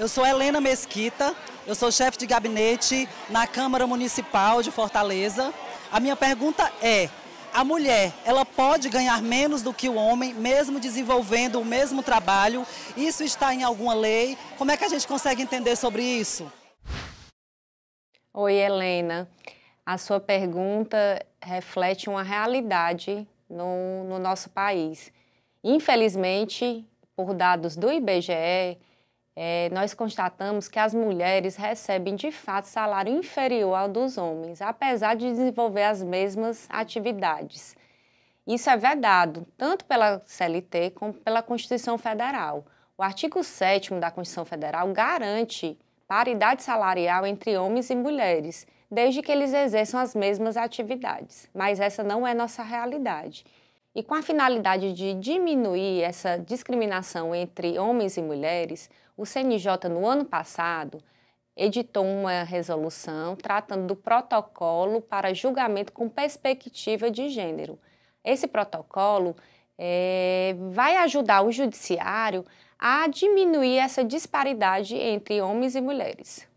Eu sou Helena Mesquita, eu sou chefe de gabinete na Câmara Municipal de Fortaleza. A minha pergunta é: a mulher, ela pode ganhar menos do que o homem, mesmo desenvolvendo o mesmo trabalho? Isso está em alguma lei? Como é que a gente consegue entender sobre isso? Oi, Helena. A sua pergunta reflete uma realidade no, no nosso país. Infelizmente, por dados do IBGE, é, nós constatamos que as mulheres recebem de fato salário inferior ao dos homens, apesar de desenvolver as mesmas atividades. Isso é vedado tanto pela CLT como pela Constituição Federal. O artigo 7 da Constituição Federal garante paridade salarial entre homens e mulheres, desde que eles exerçam as mesmas atividades. Mas essa não é nossa realidade. E com a finalidade de diminuir essa discriminação entre homens e mulheres, o CNJ, no ano passado, editou uma resolução tratando do protocolo para julgamento com perspectiva de gênero. Esse protocolo é, vai ajudar o judiciário a diminuir essa disparidade entre homens e mulheres.